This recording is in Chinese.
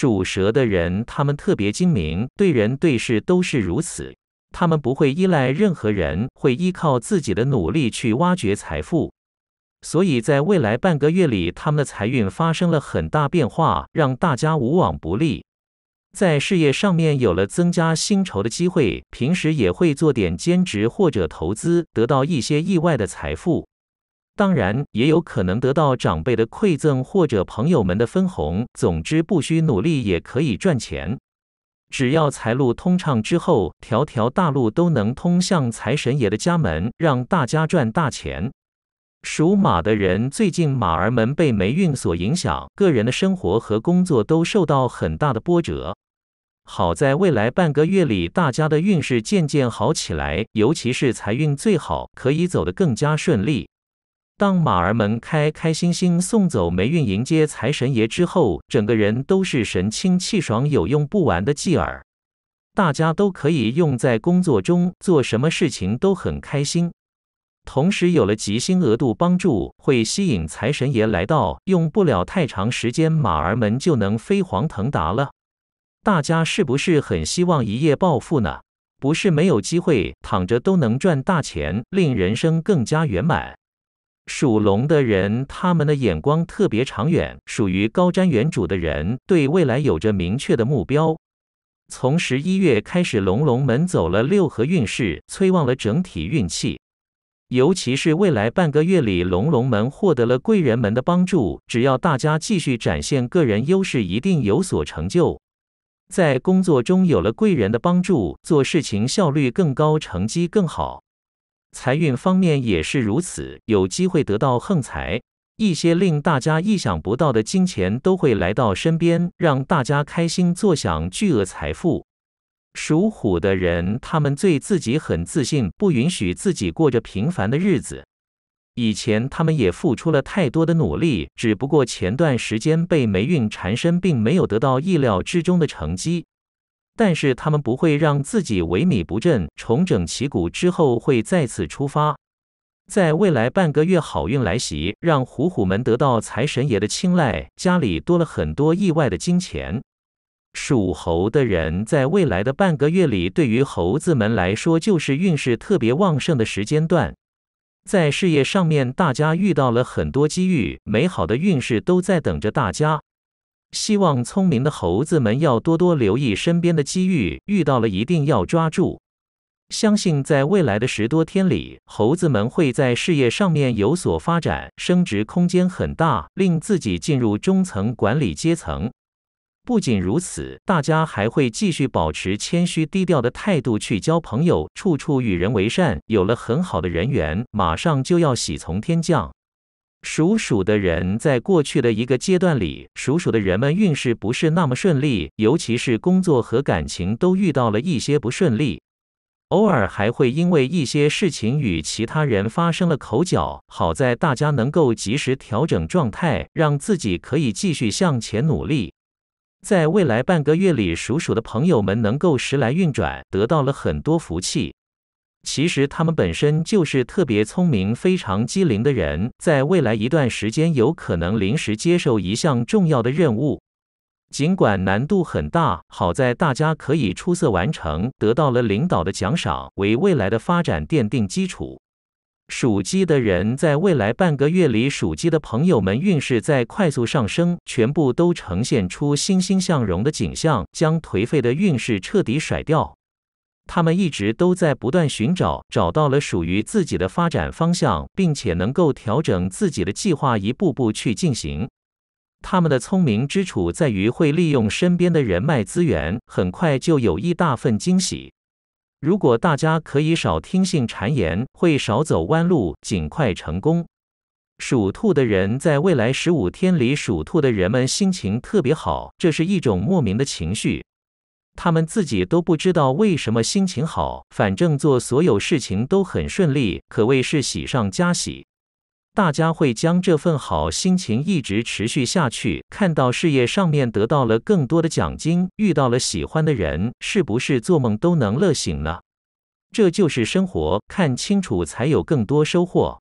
属蛇的人，他们特别精明，对人对事都是如此。他们不会依赖任何人，会依靠自己的努力去挖掘财富。所以在未来半个月里，他们的财运发生了很大变化，让大家无往不利。在事业上面有了增加薪酬的机会，平时也会做点兼职或者投资，得到一些意外的财富。当然，也有可能得到长辈的馈赠或者朋友们的分红。总之，不需努力也可以赚钱。只要财路通畅之后，条条大路都能通向财神爷的家门，让大家赚大钱。属马的人最近马儿们被霉运所影响，个人的生活和工作都受到很大的波折。好在未来半个月里，大家的运势渐渐好起来，尤其是财运最好，可以走得更加顺利。当马儿们开开心心送走霉运，迎接财神爷之后，整个人都是神清气爽，有用不完的吉儿。大家都可以用在工作中，做什么事情都很开心。同时有了吉星额度帮助，会吸引财神爷来到，用不了太长时间，马儿们就能飞黄腾达了。大家是不是很希望一夜暴富呢？不是没有机会，躺着都能赚大钱，令人生更加圆满。属龙的人，他们的眼光特别长远，属于高瞻远瞩的人，对未来有着明确的目标。从十一月开始，龙龙门走了六合运势，催旺了整体运气。尤其是未来半个月里，龙龙门获得了贵人们的帮助，只要大家继续展现个人优势，一定有所成就。在工作中有了贵人的帮助，做事情效率更高，成绩更好。财运方面也是如此，有机会得到横财，一些令大家意想不到的金钱都会来到身边，让大家开心坐享巨额财富。属虎的人，他们对自己很自信，不允许自己过着平凡的日子。以前他们也付出了太多的努力，只不过前段时间被霉运缠身，并没有得到意料之中的成绩。但是他们不会让自己萎靡不振，重整旗鼓之后会再次出发。在未来半个月，好运来袭，让虎虎们得到财神爷的青睐，家里多了很多意外的金钱。属猴的人在未来的半个月里，对于猴子们来说就是运势特别旺盛的时间段。在事业上面，大家遇到了很多机遇，美好的运势都在等着大家。希望聪明的猴子们要多多留意身边的机遇，遇到了一定要抓住。相信在未来的十多天里，猴子们会在事业上面有所发展，升职空间很大，令自己进入中层管理阶层。不仅如此，大家还会继续保持谦虚低调的态度去交朋友，处处与人为善，有了很好的人缘，马上就要喜从天降。属鼠的人在过去的一个阶段里，属鼠的人们运势不是那么顺利，尤其是工作和感情都遇到了一些不顺利，偶尔还会因为一些事情与其他人发生了口角。好在大家能够及时调整状态，让自己可以继续向前努力。在未来半个月里，属鼠的朋友们能够时来运转，得到了很多福气。其实他们本身就是特别聪明、非常机灵的人，在未来一段时间有可能临时接受一项重要的任务，尽管难度很大，好在大家可以出色完成，得到了领导的奖赏，为未来的发展奠定基础。属鸡的人在未来半个月里，属鸡的朋友们运势在快速上升，全部都呈现出欣欣向荣的景象，将颓废的运势彻底甩掉。他们一直都在不断寻找，找到了属于自己的发展方向，并且能够调整自己的计划，一步步去进行。他们的聪明之处在于会利用身边的人脉资源，很快就有一大份惊喜。如果大家可以少听信谗言，会少走弯路，尽快成功。属兔的人在未来十五天里，属兔的人们心情特别好，这是一种莫名的情绪。他们自己都不知道为什么心情好，反正做所有事情都很顺利，可谓是喜上加喜。大家会将这份好心情一直持续下去，看到事业上面得到了更多的奖金，遇到了喜欢的人，是不是做梦都能乐醒呢？这就是生活，看清楚才有更多收获。